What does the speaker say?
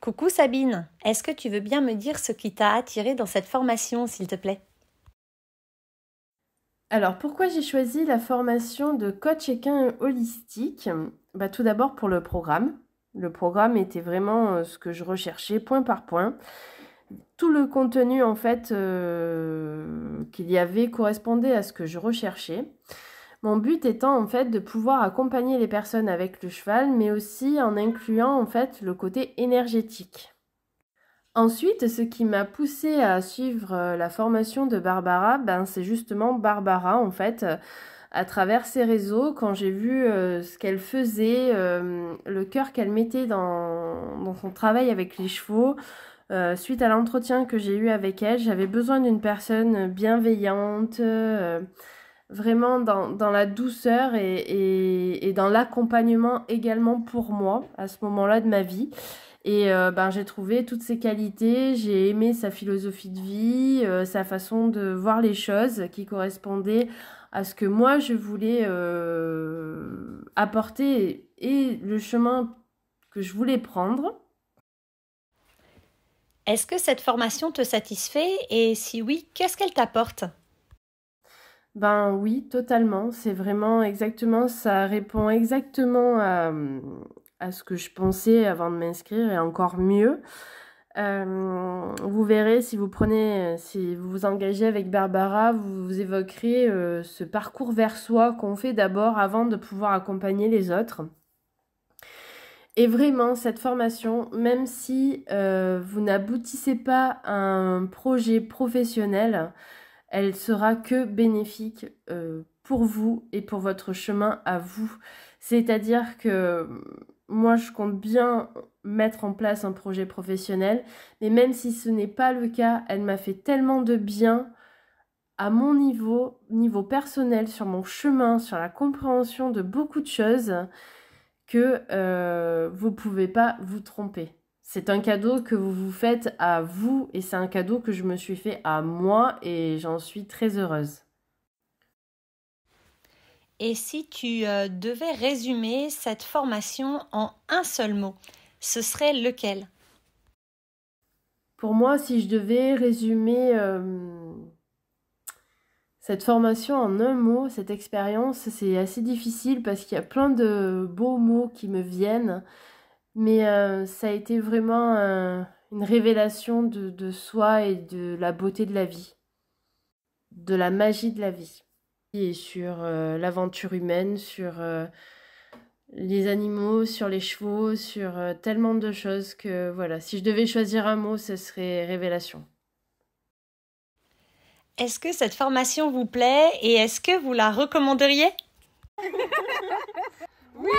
Coucou Sabine, est-ce que tu veux bien me dire ce qui t'a attiré dans cette formation, s'il te plaît alors pourquoi j'ai choisi la formation de coach équin holistique bah, Tout d'abord pour le programme. Le programme était vraiment euh, ce que je recherchais point par point. Tout le contenu en fait euh, qu'il y avait correspondait à ce que je recherchais. Mon but étant en fait de pouvoir accompagner les personnes avec le cheval, mais aussi en incluant en fait le côté énergétique. Ensuite, ce qui m'a poussé à suivre euh, la formation de Barbara, ben c'est justement Barbara en fait euh, à travers ses réseaux, quand j'ai vu euh, ce qu'elle faisait, le cœur qu'elle mettait dans, son travail avec les chevaux, suite à l'entretien que j'ai eu avec elle, j'avais besoin d'une personne bienveillante, vraiment dans, la douceur et, dans l'accompagnement également pour moi à ce moment-là de ma vie. Et euh, ben, j'ai trouvé toutes ses qualités, j'ai aimé sa philosophie de vie, euh, sa façon de voir les choses qui correspondait à ce que moi je voulais euh, apporter et le chemin que je voulais prendre. Est-ce que cette formation te satisfait et si oui, qu'est-ce qu'elle t'apporte ben oui, totalement. C'est vraiment exactement, ça répond exactement à, ce que je pensais avant de m'inscrire et encore mieux. Euh, vous verrez si vous prenez, si vous vous engagez avec Barbara, vous, évoquerez euh, ce parcours vers soi qu'on fait d'abord avant de pouvoir accompagner les autres. Et vraiment, cette formation, même si euh, vous n'aboutissez pas à un projet professionnel, elle sera que bénéfique euh, pour vous et pour votre chemin à vous. C'est-à-dire que mm, moi, je compte bien mettre en place un projet professionnel, mais même si ce n'est pas le cas, elle m'a fait tellement de bien à mon niveau, niveau personnel, sur mon chemin, sur la compréhension de beaucoup de choses, que euh, vous ne pouvez pas vous tromper. C'est un cadeau que vous vous faites à vous et c'est un cadeau que je me suis fait à moi et j'en suis très heureuse. Et si tu euh, devais résumer cette formation en un seul mot, ce serait lequel Pour moi, si je devais résumer euh, cette formation en un mot, cette expérience, c'est assez difficile parce qu'il y a plein de beaux mots qui me viennent. Mais euh, ça a été vraiment euh, une révélation de, soi et de la beauté de la vie, de la magie de la vie. Et sur euh, l'aventure humaine, sur les animaux, sur les chevaux, sur tellement de choses que voilà, si je devais choisir un mot, ce serait révélation. Est-ce que cette formation vous plaît et est-ce que vous la recommanderiez Oui